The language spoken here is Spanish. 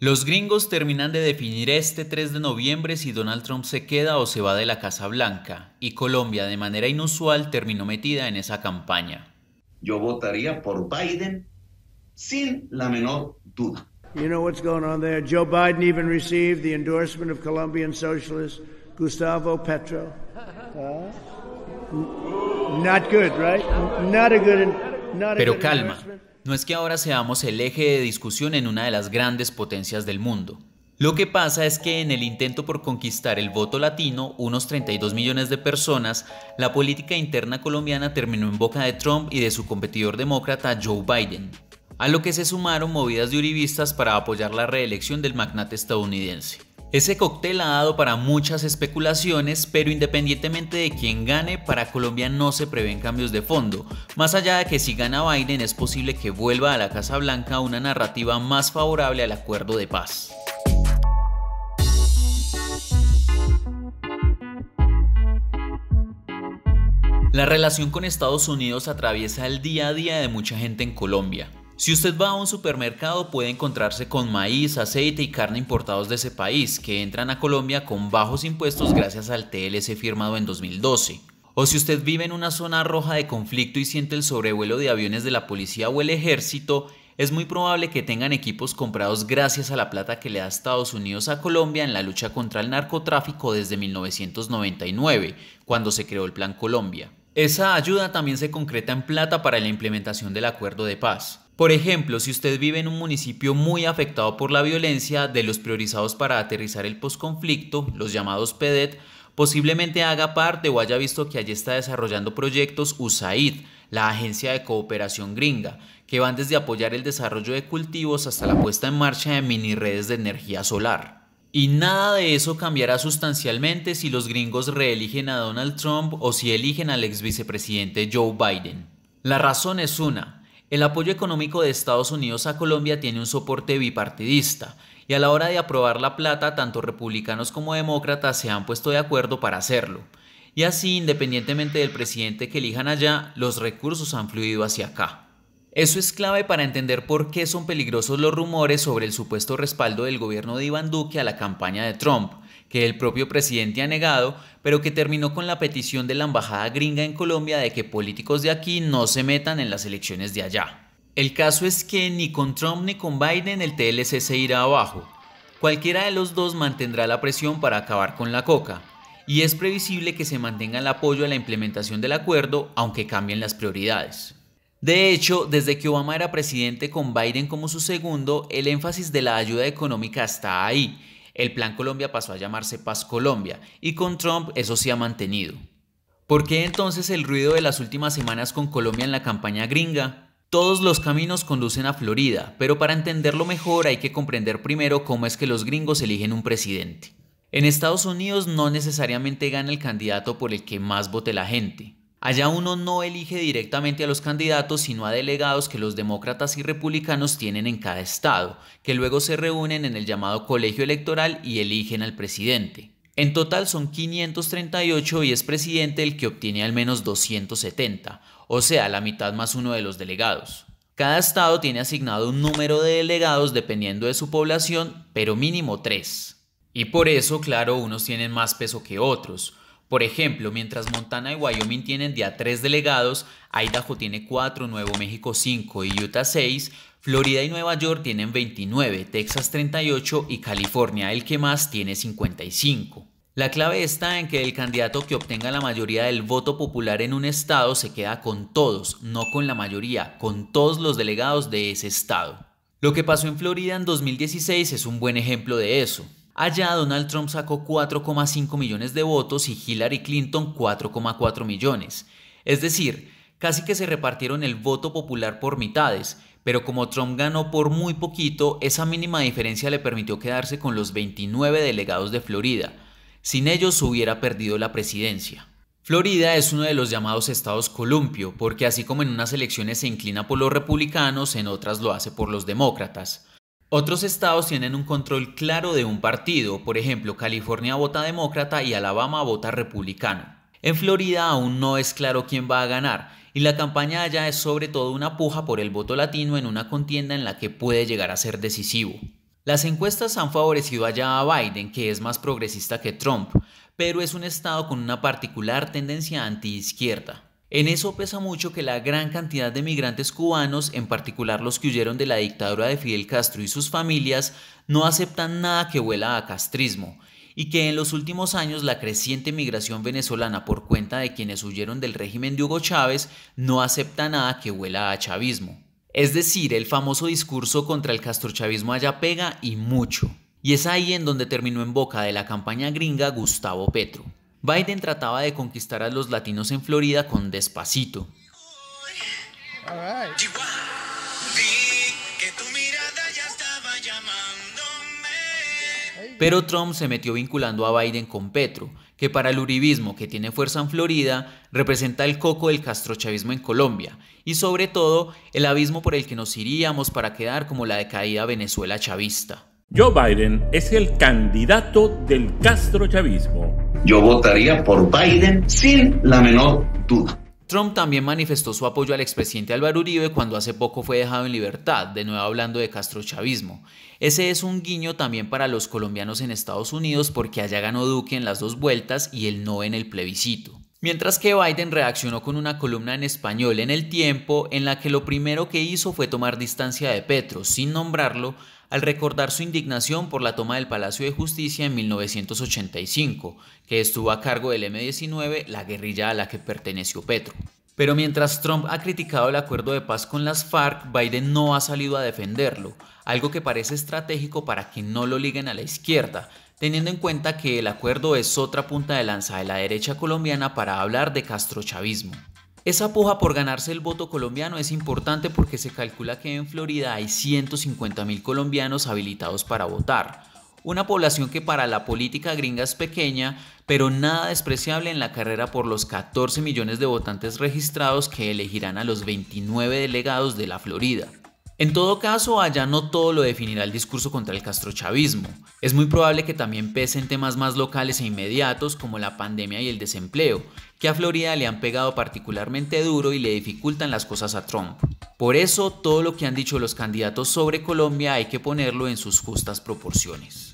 Los gringos terminan de definir este 3 de noviembre si Donald Trump se queda o se va de la Casa Blanca, y Colombia de manera inusual terminó metida en esa campaña. Yo votaría por Biden sin la menor duda. You know what's going on there. Joe Biden even received the endorsement of Colombian socialist Gustavo Petro. not good, right? Not a good, Pero calma. No es que ahora seamos el eje de discusión en una de las grandes potencias del mundo. Lo que pasa es que en el intento por conquistar el voto latino, unos 32 millones de personas, la política interna colombiana terminó en boca de Trump y de su competidor demócrata Joe Biden, a lo que se sumaron movidas de uribistas para apoyar la reelección del magnate estadounidense. Ese cóctel ha dado para muchas especulaciones, pero independientemente de quién gane, para Colombia no se prevén cambios de fondo. Más allá de que si gana Biden es posible que vuelva a la Casa Blanca una narrativa más favorable al acuerdo de paz. La relación con Estados Unidos atraviesa el día a día de mucha gente en Colombia. Si usted va a un supermercado puede encontrarse con maíz, aceite y carne importados de ese país, que entran a Colombia con bajos impuestos gracias al TLC firmado en 2012. O si usted vive en una zona roja de conflicto y siente el sobrevuelo de aviones de la policía o el ejército, es muy probable que tengan equipos comprados gracias a la plata que le da Estados Unidos a Colombia en la lucha contra el narcotráfico desde 1999, cuando se creó el Plan Colombia. Esa ayuda también se concreta en plata para la implementación del acuerdo de paz. Por ejemplo, si usted vive en un municipio muy afectado por la violencia, de los priorizados para aterrizar el posconflicto, los llamados PEDET, posiblemente haga parte o haya visto que allí está desarrollando proyectos USAID, la Agencia de Cooperación Gringa, que van desde apoyar el desarrollo de cultivos hasta la puesta en marcha de mini redes de energía solar. Y nada de eso cambiará sustancialmente si los gringos reeligen a Donald Trump o si eligen al ex vicepresidente Joe Biden. La razón es una, el apoyo económico de Estados Unidos a Colombia tiene un soporte bipartidista, y a la hora de aprobar la plata, tanto republicanos como demócratas se han puesto de acuerdo para hacerlo. Y así, independientemente del presidente que elijan allá, los recursos han fluido hacia acá. Eso es clave para entender por qué son peligrosos los rumores sobre el supuesto respaldo del gobierno de Iván Duque a la campaña de Trump, que el propio presidente ha negado, pero que terminó con la petición de la embajada gringa en Colombia de que políticos de aquí no se metan en las elecciones de allá. El caso es que ni con Trump ni con Biden el TLC se irá abajo. Cualquiera de los dos mantendrá la presión para acabar con la coca, y es previsible que se mantenga el apoyo a la implementación del acuerdo, aunque cambien las prioridades. De hecho, desde que Obama era presidente con Biden como su segundo, el énfasis de la ayuda económica está ahí, el Plan Colombia pasó a llamarse Paz Colombia y con Trump eso se ha mantenido. ¿Por qué entonces el ruido de las últimas semanas con Colombia en la campaña gringa? Todos los caminos conducen a Florida, pero para entenderlo mejor hay que comprender primero cómo es que los gringos eligen un presidente. En Estados Unidos no necesariamente gana el candidato por el que más vote la gente. Allá uno no elige directamente a los candidatos, sino a delegados que los demócratas y republicanos tienen en cada estado, que luego se reúnen en el llamado colegio electoral y eligen al presidente. En total son 538 y es presidente el que obtiene al menos 270, o sea, la mitad más uno de los delegados. Cada estado tiene asignado un número de delegados dependiendo de su población, pero mínimo tres. Y por eso, claro, unos tienen más peso que otros. Por ejemplo, mientras Montana y Wyoming tienen día tres 3 delegados, Idaho tiene 4, Nuevo México 5 y Utah 6, Florida y Nueva York tienen 29, Texas 38 y California, el que más, tiene 55. La clave está en que el candidato que obtenga la mayoría del voto popular en un estado se queda con todos, no con la mayoría, con todos los delegados de ese estado. Lo que pasó en Florida en 2016 es un buen ejemplo de eso. Allá Donald Trump sacó 4,5 millones de votos y Hillary Clinton 4,4 millones. Es decir, casi que se repartieron el voto popular por mitades, pero como Trump ganó por muy poquito, esa mínima diferencia le permitió quedarse con los 29 delegados de Florida. Sin ellos hubiera perdido la presidencia. Florida es uno de los llamados estados columpio, porque así como en unas elecciones se inclina por los republicanos, en otras lo hace por los demócratas. Otros estados tienen un control claro de un partido, por ejemplo, California vota demócrata y Alabama vota republicano. En Florida aún no es claro quién va a ganar, y la campaña allá es sobre todo una puja por el voto latino en una contienda en la que puede llegar a ser decisivo. Las encuestas han favorecido allá a Biden, que es más progresista que Trump, pero es un estado con una particular tendencia izquierda. En eso pesa mucho que la gran cantidad de migrantes cubanos, en particular los que huyeron de la dictadura de Fidel Castro y sus familias, no aceptan nada que huela a castrismo, y que en los últimos años la creciente migración venezolana por cuenta de quienes huyeron del régimen de Hugo Chávez no acepta nada que huela a chavismo. Es decir, el famoso discurso contra el castrochavismo allá pega y mucho. Y es ahí en donde terminó en boca de la campaña gringa Gustavo Petro. Biden trataba de conquistar a los latinos en Florida con despacito. Pero Trump se metió vinculando a Biden con Petro, que para el uribismo que tiene fuerza en Florida representa el coco del castrochavismo en Colombia y sobre todo el abismo por el que nos iríamos para quedar como la decaída Venezuela chavista. Joe Biden es el candidato del castrochavismo yo votaría por Biden sin la menor duda. Trump también manifestó su apoyo al expresidente Álvaro Uribe cuando hace poco fue dejado en libertad, de nuevo hablando de castrochavismo. Ese es un guiño también para los colombianos en Estados Unidos porque allá ganó Duque en las dos vueltas y el no en el plebiscito. Mientras que Biden reaccionó con una columna en español en El Tiempo en la que lo primero que hizo fue tomar distancia de Petro, sin nombrarlo, al recordar su indignación por la toma del Palacio de Justicia en 1985, que estuvo a cargo del M-19, la guerrilla a la que perteneció Petro. Pero mientras Trump ha criticado el acuerdo de paz con las FARC, Biden no ha salido a defenderlo, algo que parece estratégico para que no lo liguen a la izquierda, teniendo en cuenta que el acuerdo es otra punta de lanza de la derecha colombiana para hablar de castrochavismo. Esa puja por ganarse el voto colombiano es importante porque se calcula que en Florida hay 150.000 colombianos habilitados para votar, una población que para la política gringa es pequeña, pero nada despreciable en la carrera por los 14 millones de votantes registrados que elegirán a los 29 delegados de la Florida. En todo caso, allá no todo lo definirá el discurso contra el castrochavismo. Es muy probable que también pesen temas más locales e inmediatos como la pandemia y el desempleo, que a Florida le han pegado particularmente duro y le dificultan las cosas a Trump. Por eso, todo lo que han dicho los candidatos sobre Colombia hay que ponerlo en sus justas proporciones.